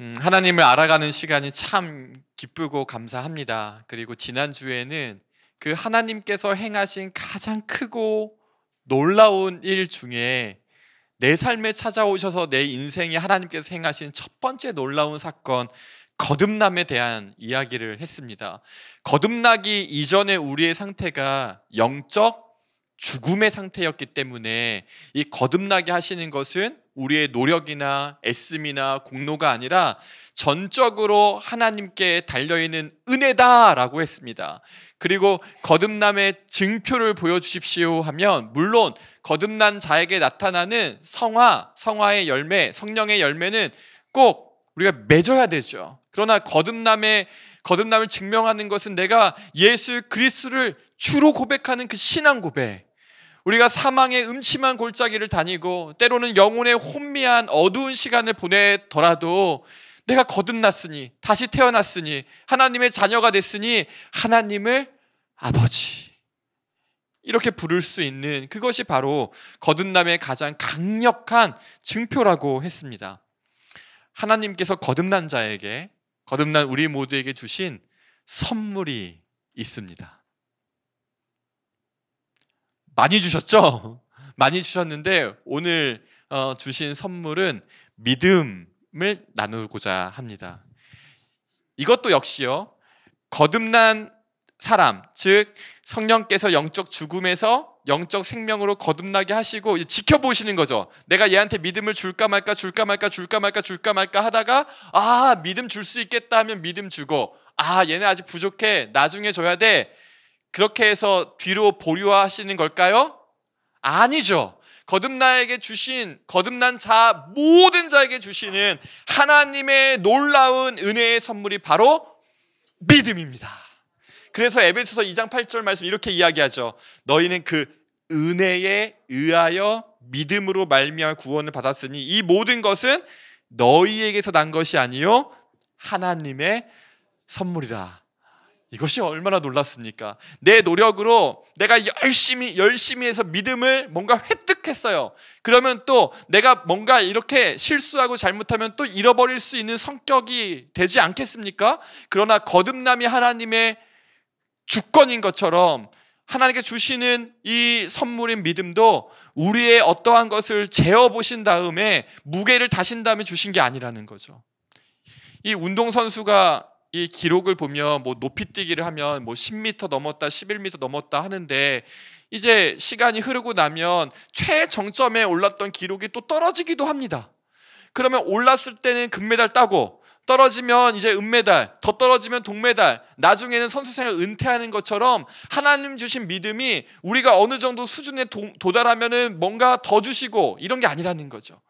음, 하나님을 알아가는 시간이 참 기쁘고 감사합니다. 그리고 지난주에는 그 하나님께서 행하신 가장 크고 놀라운 일 중에 내 삶에 찾아오셔서 내인생이 하나님께서 행하신 첫 번째 놀라운 사건, 거듭남에 대한 이야기를 했습니다. 거듭나기 이전에 우리의 상태가 영적 죽음의 상태였기 때문에 이 거듭나게 하시는 것은 우리의 노력이나 애씀이나 공로가 아니라 전적으로 하나님께 달려있는 은혜다라고 했습니다. 그리고 거듭남의 증표를 보여주십시오 하면 물론 거듭난 자에게 나타나는 성화, 성화의 열매, 성령의 열매는 꼭 우리가 맺어야 되죠. 그러나 거듭남의 거듭남을 증명하는 것은 내가 예수 그리스를 주로 고백하는 그 신앙 고백. 우리가 사망의 음침한 골짜기를 다니고 때로는 영혼의 혼미한 어두운 시간을 보내더라도 내가 거듭났으니 다시 태어났으니 하나님의 자녀가 됐으니 하나님을 아버지 이렇게 부를 수 있는 그것이 바로 거듭남의 가장 강력한 증표라고 했습니다. 하나님께서 거듭난 자에게 거듭난 우리 모두에게 주신 선물이 있습니다. 많이 주셨죠? 많이 주셨는데 오늘 어, 주신 선물은 믿음을 나누고자 합니다. 이것도 역시요. 거듭난 사람, 즉 성령께서 영적 죽음에서 영적 생명으로 거듭나게 하시고 지켜보시는 거죠. 내가 얘한테 믿음을 줄까 말까 줄까 말까 줄까 말까 줄까 말까 하다가 아 믿음 줄 수 있겠다 하면 믿음 주고 아 얘네 아직 부족해 나중에 줘야 돼 그렇게 해서 뒤로 보류하시는 걸까요? 아니죠. 거듭나에게 주신 거듭난 자 모든 자에게 주시는 하나님의 놀라운 은혜의 선물이 바로 믿음입니다. 그래서 에베소서 2장 8절 말씀 이렇게 이야기하죠. 너희는 그 은혜에 의하여 믿음으로 말미암 구원을 받았으니 이 모든 것은 너희에게서 난 것이 아니요 하나님의 선물이라. 이것이 얼마나 놀랐습니까? 내 노력으로 내가 열심히 열심히 해서 믿음을 뭔가 획득했어요. 그러면 또 내가 뭔가 이렇게 실수하고 잘못하면 또 잃어버릴 수 있는 성격이 되지 않겠습니까? 그러나 거듭남이 하나님의 주권인 것처럼 하나님께 주시는 이 선물인 믿음도 우리의 어떠한 것을 재어 보신 다음에 무게를 다신 다음에 주신 게 아니라는 거죠. 이 운동선수가 이 기록을 보면 뭐 높이뛰기를 하면 뭐 10m 넘었다, 11m 넘었다 하는데 이제 시간이 흐르고 나면 최정점에 올랐던 기록이 또 떨어지기도 합니다. 그러면 올랐을 때는 금메달 따고 떨어지면 이제 은메달, 더 떨어지면 동메달, 나중에는 선수 생활 은퇴하는 것처럼 하나님 주신 믿음이 우리가 어느 정도 수준에 도, 달하면은 뭔가 더 주시고 이런 게 아니라는 거죠.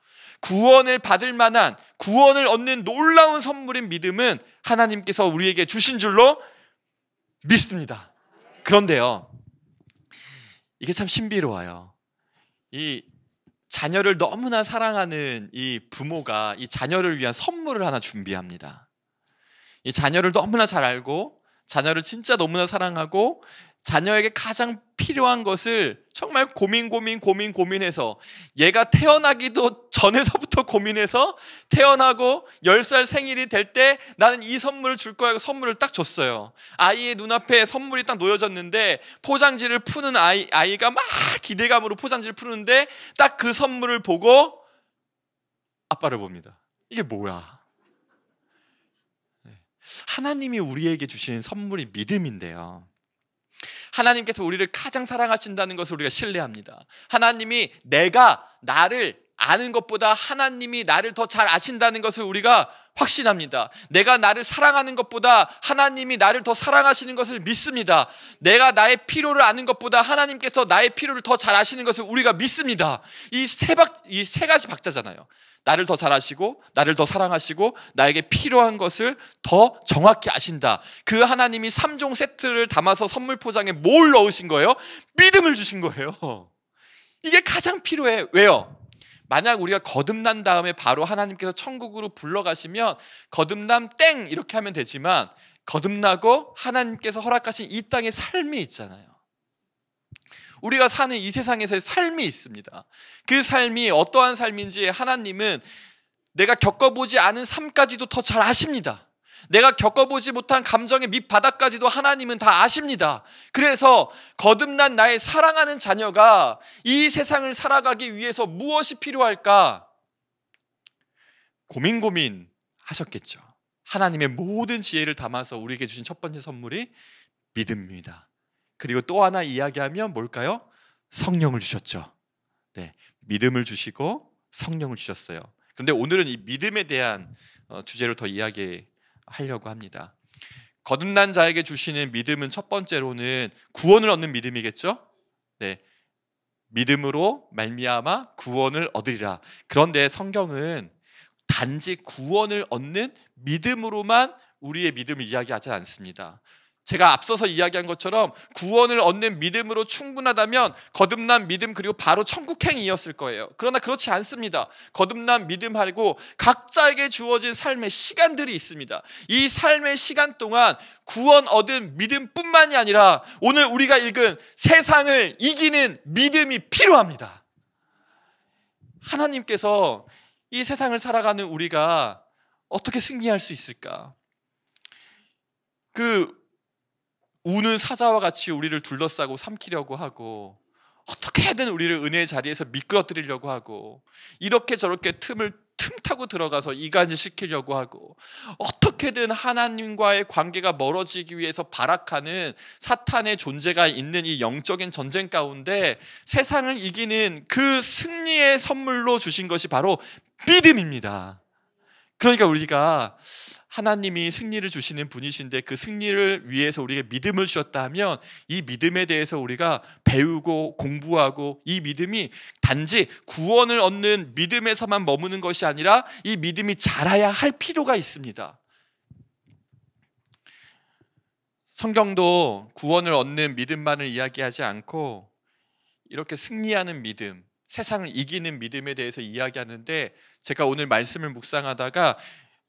구원을 받을 만한 구원을 얻는 놀라운 선물인 믿음은 하나님께서 우리에게 주신 줄로 믿습니다. 그런데요. 이게 참 신비로워요. 이 자녀를 너무나 사랑하는 이 부모가 이 자녀를 위한 선물을 하나 준비합니다. 이 자녀를 너무나 잘 알고 자녀를 진짜 너무나 사랑하고 자녀에게 가장 필요한 것을 정말 고민, 고민, 고민, 고민해서 얘가 태어나기도 전에서부터 고민해서 태어나고 10살 생일이 될 때 나는 이 선물을 줄 거야 선물을 딱 줬어요. 아이의 눈앞에 선물이 딱 놓여졌는데 포장지를 푸는 아이, 아이가 막 기대감으로 포장지를 푸는데 딱 그 선물을 보고 아빠를 봅니다. 이게 뭐야? 네. 하나님이 우리에게 주시는 선물이 믿음인데요. 하나님께서 우리를 가장 사랑하신다는 것을 우리가 신뢰합니다. 하나님이 내가 나를 아는 것보다 하나님이 나를 더 잘 아신다는 것을 우리가 확신합니다. 내가 나를 사랑하는 것보다 하나님이 나를 더 사랑하시는 것을 믿습니다. 내가 나의 피로를 아는 것보다 하나님께서 나의 피로를더 잘 아시는 것을 우리가 믿습니다. 이 세 박, 이 세 가지 박자잖아요. 나를 더 잘 아시고, 나를 더 사랑하시고, 나에게 필요한 것을 더 정확히 아신다. 그 하나님이 3종 세트를 담아서 선물 포장에 뭘 넣으신 거예요? 믿음을 주신 거예요. 이게 가장 필요해. 왜요? 만약 우리가 거듭난 다음에 바로 하나님께서 천국으로 불러가시면 거듭남 땡 이렇게 하면 되지만 거듭나고 하나님께서 허락하신 이땅에 삶이 있잖아요. 우리가 사는 이 세상에서의 삶이 있습니다. 그 삶이 어떠한 삶인지 하나님은 내가 겪어보지 않은 삶까지도 더 잘 아십니다. 내가 겪어보지 못한 감정의 밑바닥까지도 하나님은 다 아십니다. 그래서 거듭난 나의 사랑하는 자녀가 이 세상을 살아가기 위해서 무엇이 필요할까? 고민 고민 하셨겠죠. 하나님의 모든 지혜를 담아서 우리에게 주신 첫 번째 선물이 믿음입니다. 그리고 또 하나 이야기하면 뭘까요? 성령을 주셨죠. 네. 믿음을 주시고 성령을 주셨어요. 그런데 오늘은 이 믿음에 대한 어, 주제로 더이야기 하려고 합니다. 거듭난 자에게 주시는 믿음은 첫 번째로는 구원을 얻는 믿음이겠죠? 네. 믿음으로 말미암아 구원을 얻으리라. 그런데 성경은 단지 구원을 얻는 믿음으로만 우리의 믿음을 이야기하지 않습니다. 제가 앞서서 이야기한 것처럼 구원을 얻는 믿음으로 충분하다면 거듭난 믿음 그리고 바로 천국행이었을 거예요. 그러나 그렇지 않습니다. 거듭난 믿음하고 각자에게 주어진 삶의 시간들이 있습니다. 이 삶의 시간 동안 구원 얻은 믿음뿐만이 아니라 오늘 우리가 읽은 세상을 이기는 믿음이 필요합니다. 하나님께서 이 세상을 살아가는 우리가 어떻게 승리할 수 있을까? 그 우는 사자와 같이 우리를 둘러싸고 삼키려고 하고 어떻게든 우리를 은혜의 자리에서 미끄러뜨리려고 하고 이렇게 저렇게 틈을 틈타고 들어가서 이간질 시키려고 하고 어떻게든 하나님과의 관계가 멀어지기 위해서 발악하는 사탄의 존재가 있는 이 영적인 전쟁 가운데 세상을 이기는 그 승리의 선물로 주신 것이 바로 믿음입니다. 그러니까 우리가 하나님이 승리를 주시는 분이신데 그 승리를 위해서 우리에게 믿음을 주셨다 면이 믿음에 대해서 우리가 배우고 공부하고 이 믿음이 단지 구원을 얻는 믿음에서만 머무는 것이 아니라 이 믿음이 자라야 할 필요가 있습니다. 성경도 구원을 얻는 믿음만을 이야기하지 않고 이렇게 승리하는 믿음, 세상을 이기는 믿음에 대해서 이야기하는데 제가 오늘 말씀을 묵상하다가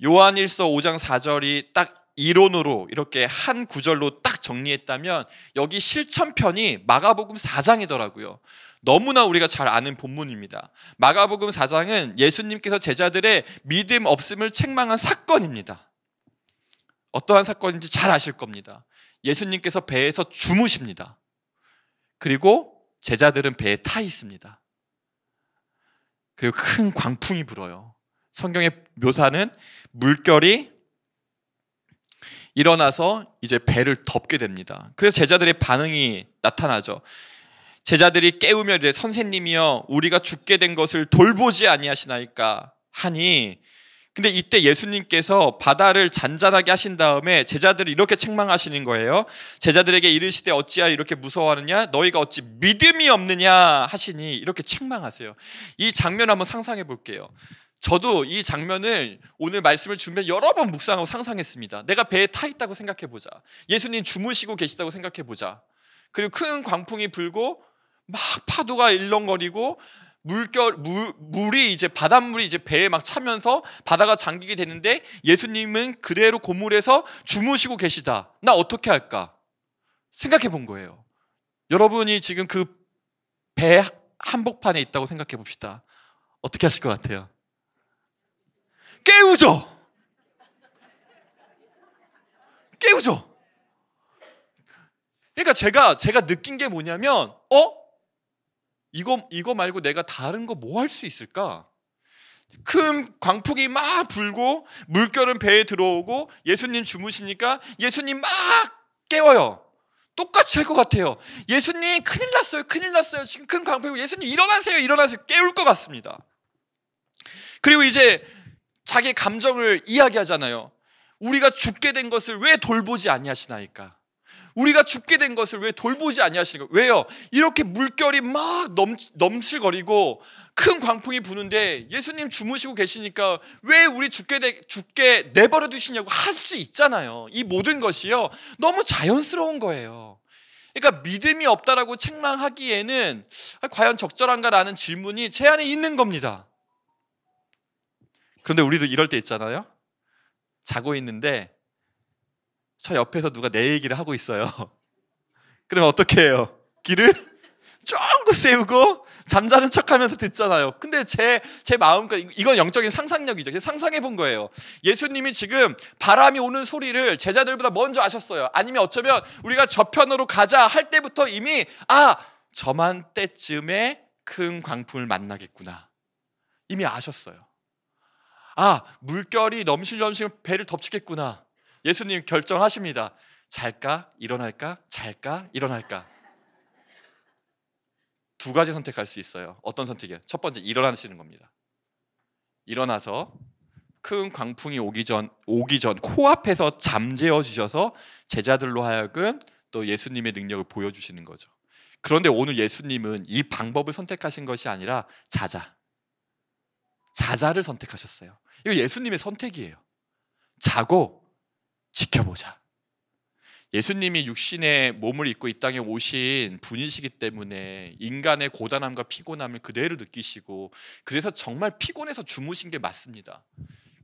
요한일서 5장 4절이 딱 이론으로 이렇게 한 구절로 딱 정리했다면 여기 실천편이 마가복음 4장이더라고요. 너무나 우리가 잘 아는 본문입니다. 마가복음 4장은 예수님께서 제자들의 믿음 없음을 책망한 사건입니다. 어떠한 사건인지 잘 아실 겁니다. 예수님께서 배에서 주무십니다. 그리고 제자들은 배에 타 있습니다. 그리고 큰 광풍이 불어요. 성경의 묘사는 물결이 일어나서 이제 배를 덮게 됩니다. 그래서 제자들의 반응이 나타나죠. 제자들이 깨우며 이제 선생님이여 우리가 죽게 된 것을 돌보지 아니하시나이까 하니 근데 이때 예수님께서 바다를 잔잔하게 하신 다음에 제자들을 이렇게 책망하시는 거예요. 제자들에게 이르시되 어찌하여 이렇게 무서워하느냐? 너희가 어찌 믿음이 없느냐? 하시니 이렇게 책망하세요. 이 장면 한번 상상해 볼게요. 저도 이 장면을 오늘 말씀을 준비 여러 번 묵상하고 상상했습니다. 내가 배에 타 있다고 생각해 보자. 예수님 주무시고 계시다고 생각해 보자. 그리고 큰 광풍이 불고 막 파도가 일렁거리고 물결 물, 물이 이제 바닷물이 이제 배에 막 차면서 바다가 잠기게 되는데 예수님은 그대로 고물에서 주무시고 계시다. 나 어떻게 할까? 생각해 본 거예요. 여러분이 지금 그 배 한복판에 있다고 생각해 봅시다. 어떻게 하실 것 같아요? 깨우죠. 깨우죠. 그러니까 제가 제가 느낀 게 뭐냐면 어 이거 이거 말고 내가 다른 거 뭐 할 수 있을까? 큰 광풍이 막 불고 물결은 배에 들어오고 예수님 주무시니까 예수님 막 깨워요. 똑같이 할 것 같아요. 예수님 큰일 났어요. 큰일 났어요. 지금 큰 광풍이 예수님 일어나세요. 일어나세요. 깨울 것 같습니다. 그리고 이제 자기 감정을 이야기하잖아요. 우리가 죽게 된 것을 왜 돌보지 아니하시나이까? 우리가 죽게 된 것을 왜 돌보지 아니하시는가? 왜요? 이렇게 물결이 막 넘, 넘실거리고 큰 광풍이 부는데 예수님 주무시고 계시니까 왜 우리 죽게 되, 죽게 내버려 두시냐고 할 수 있잖아요. 이 모든 것이요. 너무 자연스러운 거예요. 그러니까 믿음이 없다라고 책망하기에는 아, 과연 적절한가라는 질문이 제 안에 있는 겁니다. 그런데 우리도 이럴 때 있잖아요. 자고 있는데 저 옆에서 누가 내 얘기를 하고 있어요. 그러면 어떻게 해요? 귀를 쫑긋 세우고 잠자는 척하면서 듣잖아요. 근데 제 제마음과 그러니까 이건 영적인 상상력이죠. 상상해 본 거예요. 예수님이 지금 바람이 오는 소리를 제자들보다 먼저 아셨어요. 아니면 어쩌면 우리가 저편으로 가자 할 때부터 이미 아 저만 때쯤에 큰 광풍을 만나겠구나. 이미 아셨어요. 아 물결이 넘실넘실 배를 덮치겠구나. 예수님 결정하십니다. 잘까? 일어날까? 잘까? 일어날까? 두 가지 선택할 수 있어요. 어떤 선택이에요? 첫 번째 일어나시는 겁니다. 일어나서 큰 광풍이 오기 전 오기 전 코앞에서 잠재워 주셔서 제자들로 하여금 또 예수님의 능력을 보여 주시는 거죠. 그런데 오늘 예수님은 이 방법을 선택하신 것이 아니라 자자. 자자를 선택하셨어요. 이거 예수님의 선택이에요. 자고 지켜보자. 예수님이 육신의 몸을 입고 이 땅에 오신 분이시기 때문에 인간의 고단함과 피곤함을 그대로 느끼시고 그래서 정말 피곤해서 주무신 게 맞습니다.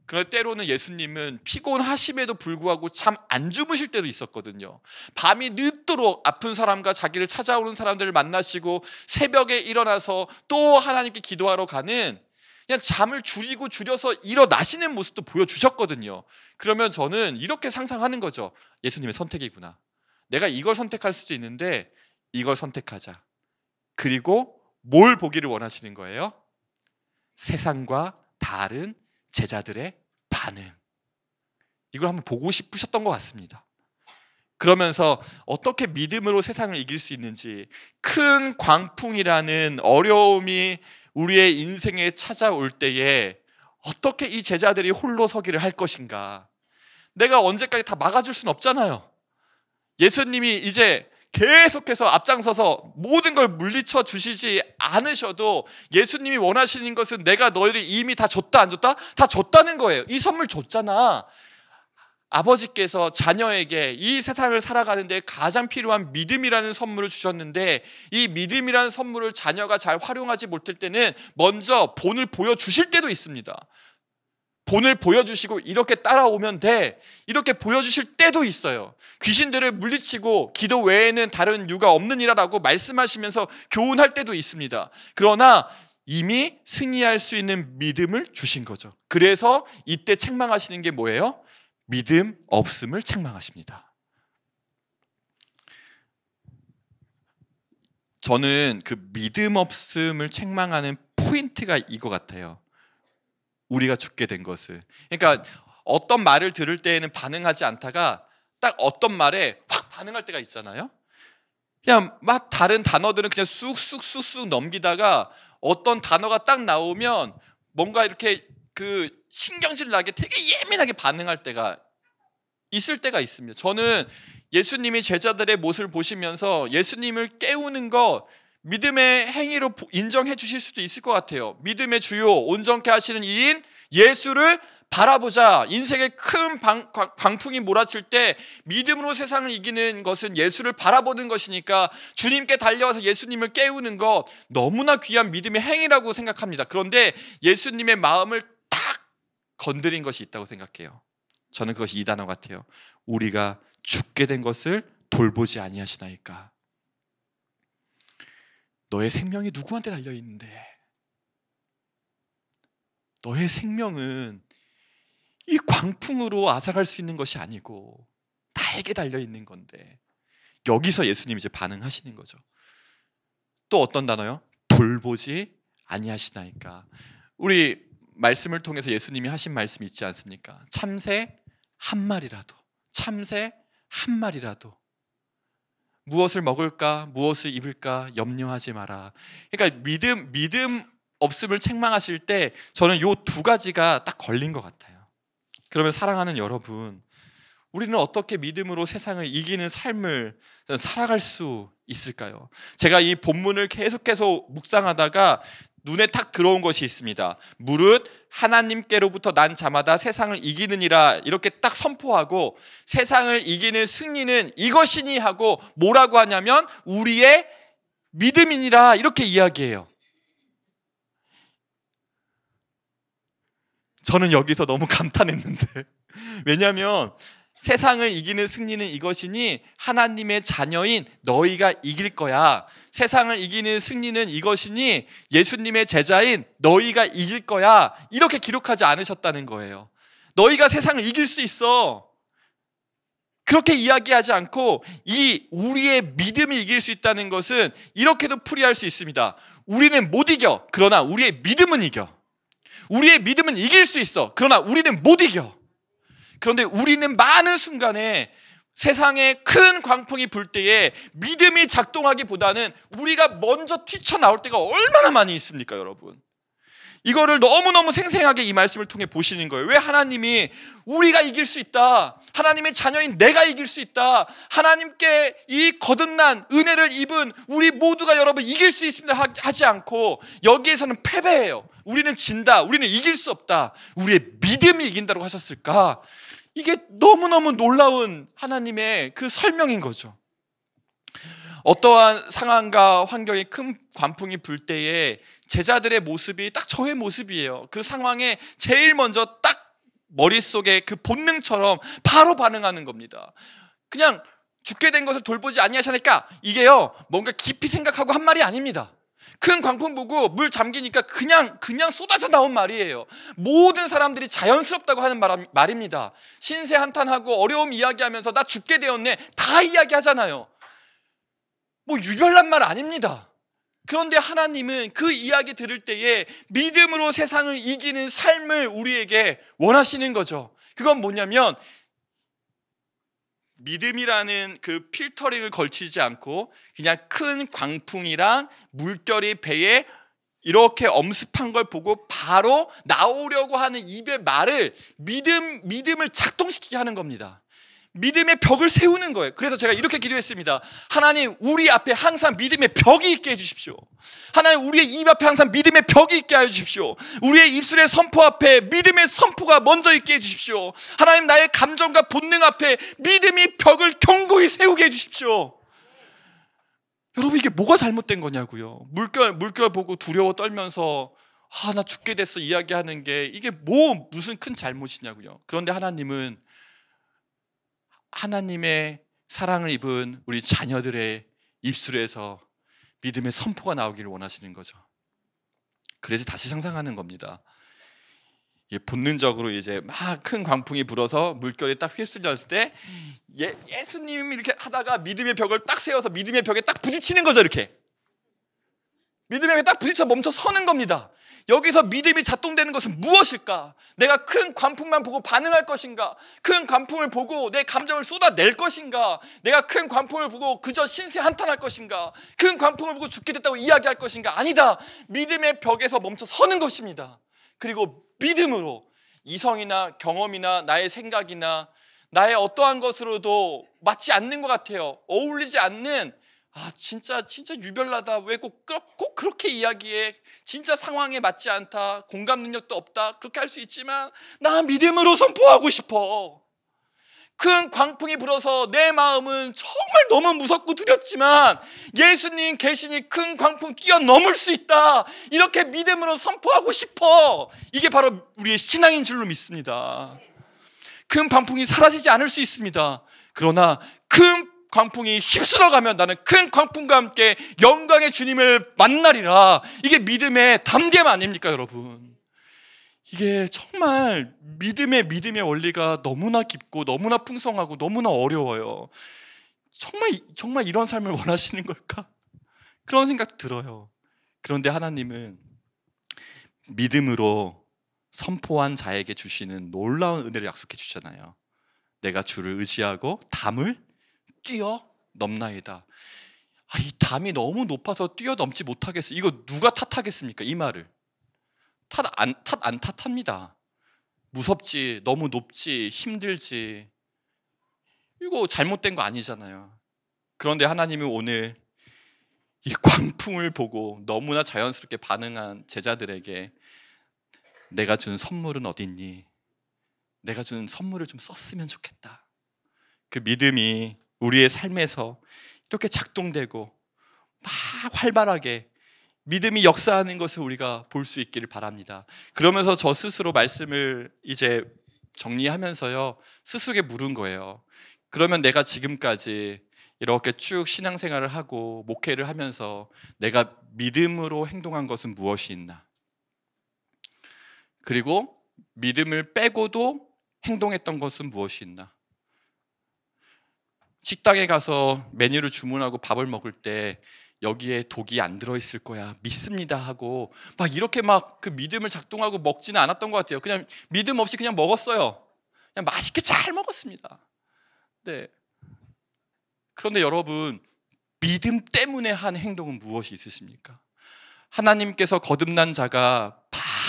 그러나 때로는 예수님은 피곤하심에도 불구하고 참 안 주무실 때도 있었거든요. 밤이 늦도록 아픈 사람과 자기를 찾아오는 사람들을 만나시고 새벽에 일어나서 또 하나님께 기도하러 가는 그냥 잠을 줄이고 줄여서 일어나시는 모습도 보여주셨거든요. 그러면 저는 이렇게 상상하는 거죠. 예수님의 선택이구나. 내가 이걸 선택할 수도 있는데 이걸 선택하자. 그리고 뭘 보기를 원하시는 거예요? 세상과 다른 제자들의 반응. 이걸 한번 보고 싶으셨던 것 같습니다. 그러면서 어떻게 믿음으로 세상을 이길 수 있는지 큰 광풍이라는 어려움이 우리의 인생에 찾아올 때에 어떻게 이 제자들이 홀로 서기를 할 것인가. 내가 언제까지 다 막아줄 순 없잖아요. 예수님이 이제 계속해서 앞장서서 모든 걸 물리쳐 주시지 않으셔도 예수님이 원하시는 것은 내가 너희를 이미 다 줬다 안 줬다? 다 줬다는 거예요. 이 선물 줬잖아. 아버지께서 자녀에게 이 세상을 살아가는데 가장 필요한 믿음이라는 선물을 주셨는데 이 믿음이라는 선물을 자녀가 잘 활용하지 못할 때는 먼저 본을 보여주실 때도 있습니다. 본을 보여주시고 이렇게 따라오면 돼. 이렇게 보여주실 때도 있어요. 귀신들을 물리치고 기도 외에는 다른 이 유가 없는니라라고 말씀하시면서 교훈할 때도 있습니다. 그러나 이미 승리할 수 있는 믿음을 주신 거죠. 그래서 이때 책망하시는 게 뭐예요? 믿음 없음을 책망하십니다. 저는 그 믿음 없음을 책망하는 포인트가 이거 같아요. 우리가 죽게 된 것을. 그러니까 어떤 말을 들을 때에는 반응하지 않다가 딱 어떤 말에 확 반응할 때가 있잖아요. 그냥 막 다른 단어들은 그냥 쑥쑥쑥쑥 넘기다가 어떤 단어가 딱 나오면 뭔가 이렇게 그 신경질 나게 되게 예민하게 반응할 때가 있을 때가 있습니다. 저는 예수님이 제자들의 모습을 보시면서 예수님을 깨우는 거 믿음의 행위로 인정해 주실 수도 있을 것 같아요. 믿음의 주요 온전케 하시는 이인 예수를 바라보자. 인생의 큰 방, 풍이 몰아칠 때 믿음으로 세상을 이기는 것은 예수를 바라보는 것이니까 주님께 달려와서 예수님을 깨우는 것 너무나 귀한 믿음의 행위라고 생각합니다. 그런데 예수님의 마음을 건드린 것이 있다고 생각해요. 저는 그것이 이 단어 같아요. 우리가 죽게 된 것을 돌보지 아니하시나이까. 너의 생명이 누구한테 달려 있는데? 너의 생명은 이 광풍으로 앗아갈 수 있는 것이 아니고 나에게 달려 있는 건데 여기서 예수님 이제 반응하시는 거죠. 또 어떤 단어요? 돌보지 아니하시나이까. 우리 말씀을 통해서 예수님이 하신 말씀이 있지 않습니까? 참새 한 마리라도, 참새 한 마리라도 무엇을 먹을까, 무엇을 입을까 염려하지 마라. 그러니까 믿음 믿음 없음을 책망하실 때 저는 요 두 가지가 딱 걸린 것 같아요. 그러면 사랑하는 여러분, 우리는 어떻게 믿음으로 세상을 이기는 삶을 살아갈 수 있을까요? 제가 이 본문을 계속해서 묵상하다가 눈에 탁 들어온 것이 있습니다. 무릇 하나님께로부터 난 자마다 세상을 이기는이라 이렇게 딱 선포하고 세상을 이기는 승리는 이것이니 하고 뭐라고 하냐면 우리의 믿음이니라 이렇게 이야기해요. 저는 여기서 너무 감탄했는데 왜냐하면 세상을 이기는 승리는 이것이니 하나님의 자녀인 너희가 이길 거야. 세상을 이기는 승리는 이것이니 예수님의 제자인 너희가 이길 거야. 이렇게 기록하지 않으셨다는 거예요. 너희가 세상을 이길 수 있어. 그렇게 이야기하지 않고 이 우리의 믿음이 이길 수 있다는 것은 이렇게도 풀이할 수 있습니다. 우리는 못 이겨. 그러나 우리의 믿음은 이겨. 우리의 믿음은 이길 수 있어. 그러나 우리는 못 이겨. 그런데 우리는 많은 순간에 세상에 큰 광풍이 불 때에 믿음이 작동하기보다는 우리가 먼저 뛰쳐나올 때가 얼마나 많이 있습니까, 여러분? 이거를 너무너무 생생하게 이 말씀을 통해 보시는 거예요. 왜 하나님이 우리가 이길 수 있다. 하나님의 자녀인 내가 이길 수 있다. 하나님께 이 거듭난 은혜를 입은 우리 모두가 여러분 이길 수 있습니다. 하지 않고 여기에서는 패배해요. 우리는 진다. 우리는 이길 수 없다. 우리의 믿음이 이긴다고 하셨을까? 이게 너무너무 놀라운 하나님의 그 설명인 거죠. 어떠한 상황과 환경에 큰 관풍이 불 때에 제자들의 모습이 딱 저의 모습이에요. 그 상황에 제일 먼저 딱 머릿속에 그 본능처럼 바로 반응하는 겁니다. 그냥 죽게 된 것을 돌보지 아니하시니까 이게요 뭔가 깊이 생각하고 한 말이 아닙니다. 큰 광풍 보고 물 잠기니까 그냥 그냥 쏟아져 나온 말이에요. 모든 사람들이 자연스럽다고 하는 말, 말입니다. 신세 한탄하고 어려움 이야기하면서 나 죽게 되었네 다 이야기하잖아요. 뭐 유별난 말 아닙니다. 그런데 하나님은 그 이야기 들을 때에 믿음으로 세상을 이기는 삶을 우리에게 원하시는 거죠. 그건 뭐냐면 믿음이라는 그 필터링을 걸치지 않고 그냥 큰 광풍이랑 물결이 배에 이렇게 엄습한 걸 보고 바로 나오려고 하는 입의 말을 믿음 믿음을 작동시키게 하는 겁니다. 믿음의 벽을 세우는 거예요. 그래서 제가 이렇게 기도했습니다. 하나님, 우리 앞에 항상 믿음의 벽이 있게 해주십시오. 하나님, 우리의 입 앞에 항상 믿음의 벽이 있게 해주십시오. 우리의 입술의 선포 앞에 믿음의 선포가 먼저 있게 해주십시오. 하나님, 나의 감정과 본능 앞에 믿음이 벽을 견고히 세우게 해주십시오. 여러분, 이게 뭐가 잘못된 거냐고요. 물결, 물결 보고 두려워 떨면서 아, 나 죽게 됐어 이야기하는 게 이게 뭐, 무슨 큰 잘못이냐고요. 그런데 하나님은 하나님의 사랑을 입은 우리 자녀들의 입술에서 믿음의 선포가 나오기를 원하시는 거죠. 그래서 다시 상상하는 겁니다. 본능적으로 이제 막 큰 광풍이 불어서 물결에딱 휩쓸렸을 때 예, 예수님 이렇게 하다가 믿음의 벽을 딱 세워서 믿음의 벽에 딱 부딪히는 거죠 이렇게 믿음의 벽에 딱 부딪혀 멈춰 서는 겁니다 여기서 믿음이 작동되는 것은 무엇일까? 내가 큰 관풍만 보고 반응할 것인가? 큰 관풍을 보고 내 감정을 쏟아낼 것인가? 내가 큰 관풍을 보고 그저 신세 한탄할 것인가? 큰 관풍을 보고 죽게 됐다고 이야기할 것인가? 아니다. 믿음의 벽에서 멈춰 서는 것입니다. 그리고 믿음으로 이성이나 경험이나 나의 생각이나 나의 어떠한 것으로도 맞지 않는 것 같아요. 어울리지 않는 아 진짜 진짜 유별나다 왜꼭 그, 꼭 그렇게 이야기해 진짜 상황에 맞지 않다 공감 능력도 없다 그렇게 할 수 있지만 나 믿음으로 선포하고 싶어 큰 광풍이 불어서 내 마음은 정말 너무 무섭고 두렵지만 예수님 계시니 큰 광풍 뛰어넘을 수 있다 이렇게 믿음으로 선포하고 싶어 이게 바로 우리의 신앙인 줄로 믿습니다 큰 방풍이 사라지지 않을 수 있습니다 그러나 큰 광풍이 휩쓸어가면 나는 큰 광풍과 함께 영광의 주님을 만나리라. 이게 믿음의 담겜 아닙니까, 여러분? 이게 정말 믿음의 믿음의 원리가 너무나 깊고 너무나 풍성하고 너무나 어려워요. 정말 정말 이런 삶을 원하시는 걸까? 그런 생각 들어요. 그런데 하나님은 믿음으로 선포한 자에게 주시는 놀라운 은혜를 약속해 주잖아요. 내가 주를 의지하고 담을 뛰어 넘나이다. 아, 이 담이 너무 높아서 뛰어넘지 못하겠어. 이거 누가 탓하겠습니까? 이 말을. 탓 안, 탓 안 탓합니다. 무섭지, 너무 높지, 힘들지. 이거 잘못된 거 아니잖아요. 그런데 하나님이 오늘 이 광풍을 보고 너무나 자연스럽게 반응한 제자들에게 내가 준 선물은 어딨니? 내가 준 선물을 좀 썼으면 좋겠다. 그 믿음이 우리의 삶에서 이렇게 작동되고 막 활발하게 믿음이 역사하는 것을 우리가 볼 수 있기를 바랍니다. 그러면서 저 스스로 말씀을 이제 정리하면서요, 스스로에 물은 거예요. 그러면 내가 지금까지 이렇게 쭉 신앙생활을 하고 목회를 하면서 내가 믿음으로 행동한 것은 무엇이 있나? 그리고 믿음을 빼고도 행동했던 것은 무엇이 있나? 식당에 가서 메뉴를 주문하고 밥을 먹을 때 여기에 독이 안 들어있을 거야 믿습니다 하고 막 이렇게 막 그 믿음을 작동하고 먹지는 않았던 것 같아요 그냥 믿음 없이 그냥 먹었어요 그냥 맛있게 잘 먹었습니다 네 그런데 여러분 믿음 때문에 한 행동은 무엇이 있으십니까? 하나님께서 거듭난 자가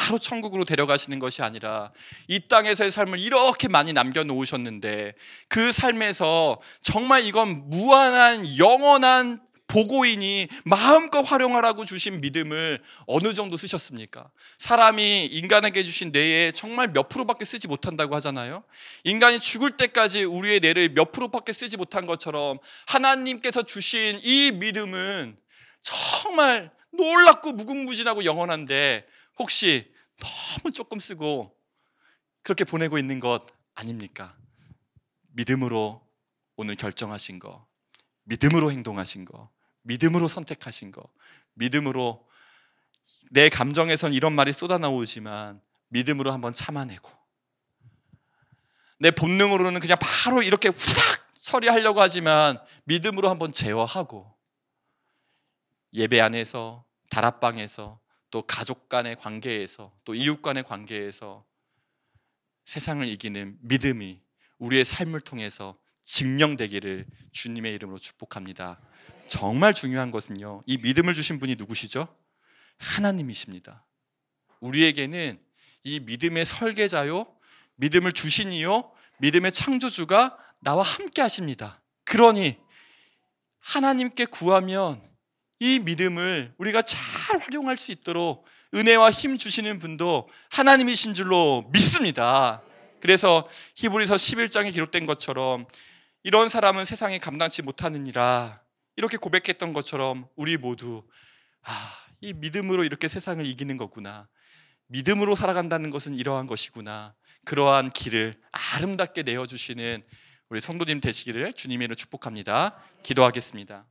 바로 천국으로 데려가시는 것이 아니라 이 땅에서의 삶을 이렇게 많이 남겨놓으셨는데 그 삶에서 정말 이건 무한한 영원한 보고이니 마음껏 활용하라고 주신 믿음을 어느 정도 쓰셨습니까? 사람이 인간에게 주신 뇌에 정말 몇 프로밖에 쓰지 못한다고 하잖아요. 인간이 죽을 때까지 우리의 뇌를 몇 프로밖에 쓰지 못한 것처럼 하나님께서 주신 이 믿음은 정말 놀랍고 무궁무진하고 영원한데 혹시 너무 조금 쓰고 그렇게 보내고 있는 것 아닙니까? 믿음으로 오늘 결정하신 거, 믿음으로 행동하신 거, 믿음으로 선택하신 거, 믿음으로 내 감정에선 이런 말이 쏟아나오지만 믿음으로 한번 참아내고 내 본능으로는 그냥 바로 이렇게 후닥 처리하려고 하지만 믿음으로 한번 제어하고 예배 안에서 다락방에서 또 가족 간의 관계에서 또 이웃 간의 관계에서 세상을 이기는 믿음이 우리의 삶을 통해서 증명되기를 주님의 이름으로 축복합니다. 정말 중요한 것은요. 이 믿음을 주신 분이 누구시죠? 하나님이십니다. 우리에게는 이 믿음의 설계자요, 믿음을 주신 이요, 믿음의 창조주가 나와 함께 하십니다. 그러니 하나님께 구하면 이 믿음을 우리가 잘 활용할 수 있도록 은혜와 힘 주시는 분도 하나님이신 줄로 믿습니다. 그래서 히브리서 11장에 기록된 것처럼 이런 사람은 세상에 감당치 못하느니라 이렇게 고백했던 것처럼 우리 모두 아, 이 믿음으로 이렇게 세상을 이기는 거구나. 믿음으로 살아간다는 것은 이러한 것이구나. 그러한 길을 아름답게 내어 주시는 우리 성도님 되시기를 주님으로 축복합니다. 기도하겠습니다.